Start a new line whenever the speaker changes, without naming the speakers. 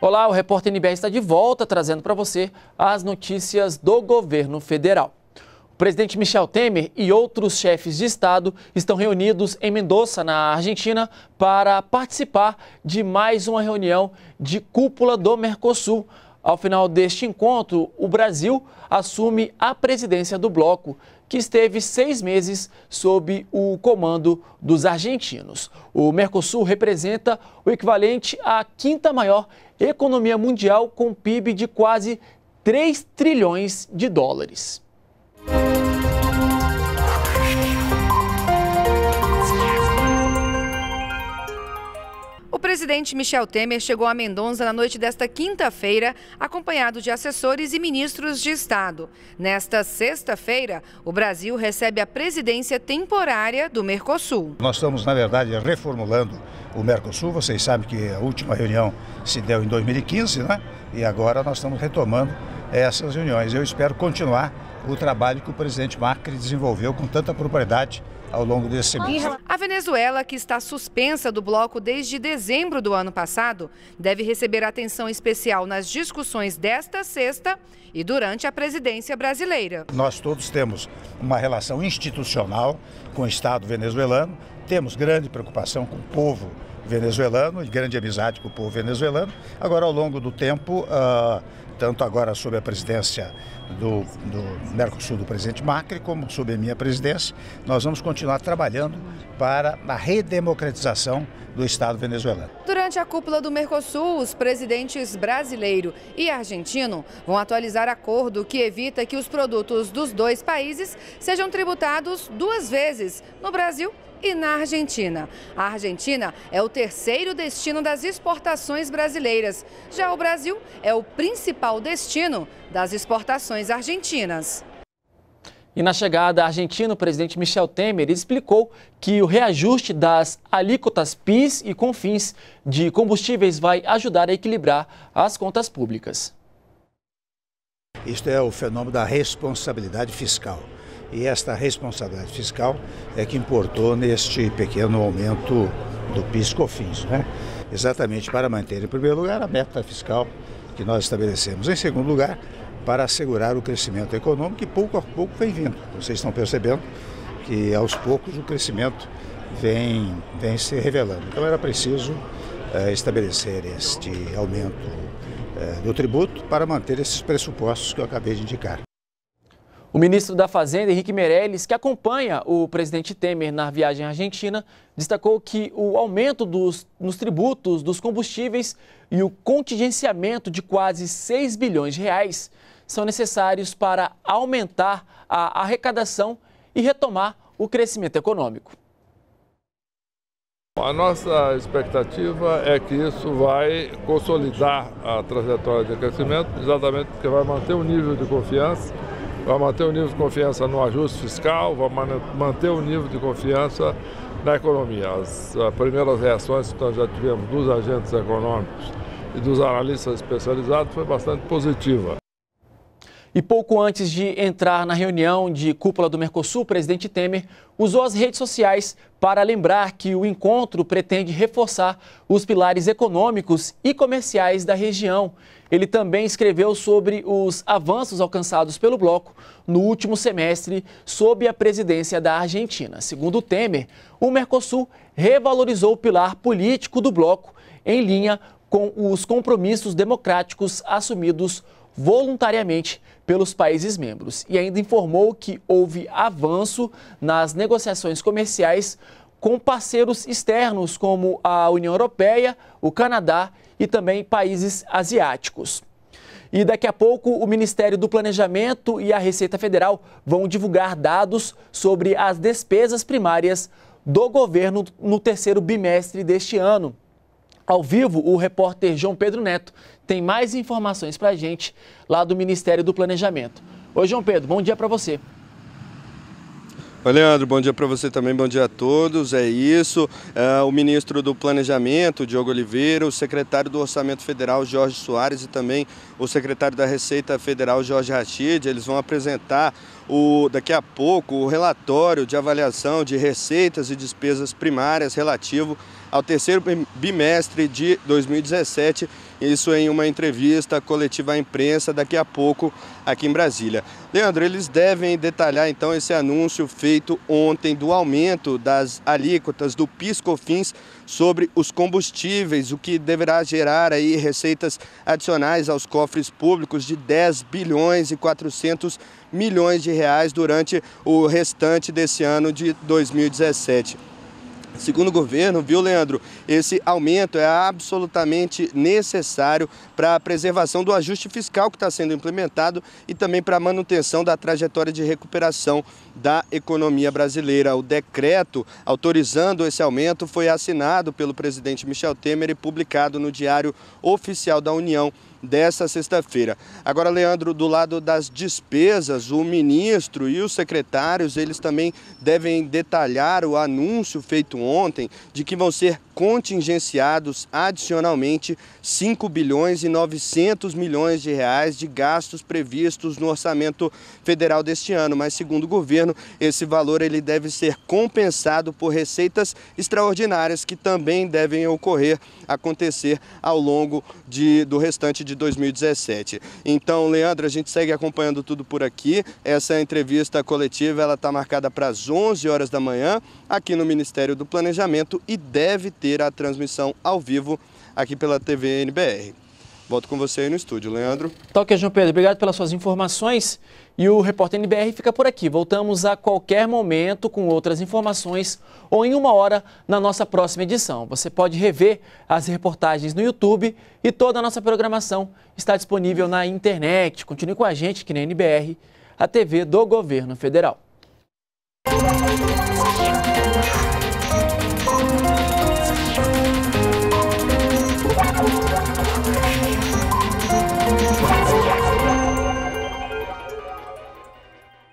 Olá, o repórter NBR está de volta trazendo para você as notícias do governo federal. O presidente Michel Temer e outros chefes de Estado estão reunidos em Mendoza, na Argentina, para participar de mais uma reunião de cúpula do Mercosul, ao final deste encontro, o Brasil assume a presidência do bloco, que esteve seis meses sob o comando dos argentinos. O Mercosul representa o equivalente à quinta maior economia mundial, com PIB de quase 3 trilhões de dólares.
presidente Michel Temer chegou a Mendonça na noite desta quinta-feira, acompanhado de assessores e ministros de Estado. Nesta sexta-feira, o Brasil recebe a presidência temporária do Mercosul.
Nós estamos, na verdade, reformulando o Mercosul. Vocês sabem que a última reunião se deu em 2015, né? E agora nós estamos retomando essas reuniões. Eu espero continuar o trabalho que o presidente Macri desenvolveu com tanta propriedade ao longo desse mês.
A Venezuela, que está suspensa do bloco desde dezembro do ano passado, deve receber atenção especial nas discussões desta sexta e durante a presidência brasileira.
Nós todos temos uma relação institucional com o Estado venezuelano, temos grande preocupação com o povo venezuelano, e grande amizade com o povo venezuelano. Agora, ao longo do tempo, ah, tanto agora sob a presidência do, do Mercosul do presidente Macri, como sob a minha presidência, nós vamos continuar trabalhando para a redemocratização do Estado venezuelano.
Durante a cúpula do Mercosul, os presidentes brasileiro e argentino vão atualizar acordo que evita que os produtos dos dois países sejam tributados duas vezes no Brasil e na Argentina. A Argentina é o terceiro destino das exportações brasileiras. Já o Brasil é o principal destino das exportações argentinas.
E na chegada à Argentina, o presidente Michel Temer explicou que o reajuste das alíquotas PIS e CONFINS de combustíveis vai ajudar a equilibrar as contas públicas.
Isto é o fenômeno da responsabilidade fiscal. E esta responsabilidade fiscal é que importou neste pequeno aumento do PIS-COFINS, e né? exatamente para manter, em primeiro lugar, a meta fiscal que nós estabelecemos. Em segundo lugar, para assegurar o crescimento econômico que pouco a pouco vem vindo. Vocês estão percebendo que aos poucos o crescimento vem, vem se revelando. Então era preciso eh, estabelecer este aumento eh, do tributo para manter esses pressupostos que eu acabei de indicar.
O ministro da Fazenda, Henrique Meirelles, que acompanha o presidente Temer na viagem à Argentina, destacou que o aumento dos, nos tributos dos combustíveis e o contingenciamento de quase 6 bilhões de reais são necessários para aumentar a arrecadação e retomar o crescimento econômico. A nossa expectativa é que isso vai consolidar a trajetória de crescimento, exatamente porque vai manter o nível de confiança, vai manter o nível de confiança no ajuste fiscal, vai manter o nível de confiança na economia. As primeiras reações que nós já tivemos dos agentes econômicos e dos analistas especializados foi bastante positiva. E pouco antes de entrar na reunião de cúpula do Mercosul, o presidente Temer usou as redes sociais para lembrar que o encontro pretende reforçar os pilares econômicos e comerciais da região. Ele também escreveu sobre os avanços alcançados pelo bloco no último semestre sob a presidência da Argentina. Segundo Temer, o Mercosul revalorizou o pilar político do bloco em linha com os compromissos democráticos assumidos voluntariamente pelos países membros e ainda informou que houve avanço nas negociações comerciais com parceiros externos como a União Europeia, o Canadá e também países asiáticos. E daqui a pouco, o Ministério do Planejamento e a Receita Federal vão divulgar dados sobre as despesas primárias do governo no terceiro bimestre deste ano. Ao vivo, o repórter João Pedro Neto tem mais informações para a gente lá do Ministério do Planejamento. Oi, João Pedro, bom dia para você.
Oi, Leandro, bom dia para você também, bom dia a todos. É isso. É, o ministro do Planejamento, Diogo Oliveira, o secretário do Orçamento Federal, Jorge Soares, e também o secretário da Receita Federal, Jorge Rachid, eles vão apresentar o, daqui a pouco o relatório de avaliação de receitas e despesas primárias relativo ao terceiro bimestre de 2017. Isso em uma entrevista coletiva à imprensa daqui a pouco aqui em Brasília. Leandro, eles devem detalhar então esse anúncio feito ontem do aumento das alíquotas do PiscoFins sobre os combustíveis, o que deverá gerar aí receitas adicionais aos cofres públicos de 10 bilhões e 400 milhões de reais durante o restante desse ano de 2017. Segundo o governo, viu, Leandro, esse aumento é absolutamente necessário para a preservação do ajuste fiscal que está sendo implementado e também para a manutenção da trajetória de recuperação da economia brasileira. O decreto autorizando esse aumento foi assinado pelo presidente Michel Temer e publicado no Diário Oficial da União dessa sexta-feira. Agora, Leandro, do lado das despesas, o ministro e os secretários, eles também devem detalhar o anúncio feito ontem de que vão ser contingenciados adicionalmente 5 bilhões e 900 milhões de reais de gastos previstos no orçamento federal deste ano, mas segundo o governo, esse valor ele deve ser compensado por receitas extraordinárias que também devem ocorrer acontecer ao longo de, do restante de de 2017. Então, Leandro, a gente segue acompanhando tudo por aqui. Essa é entrevista coletiva ela está marcada para as 11 horas da manhã aqui no Ministério do Planejamento e deve ter a transmissão ao vivo aqui pela TV NBR. Volto com você aí no estúdio, Leandro.
Tá ok, João Pedro. Obrigado pelas suas informações. E o Repórter NBR fica por aqui. Voltamos a qualquer momento com outras informações ou em uma hora na nossa próxima edição. Você pode rever as reportagens no YouTube e toda a nossa programação está disponível na internet. Continue com a gente aqui na NBR, a TV do Governo Federal.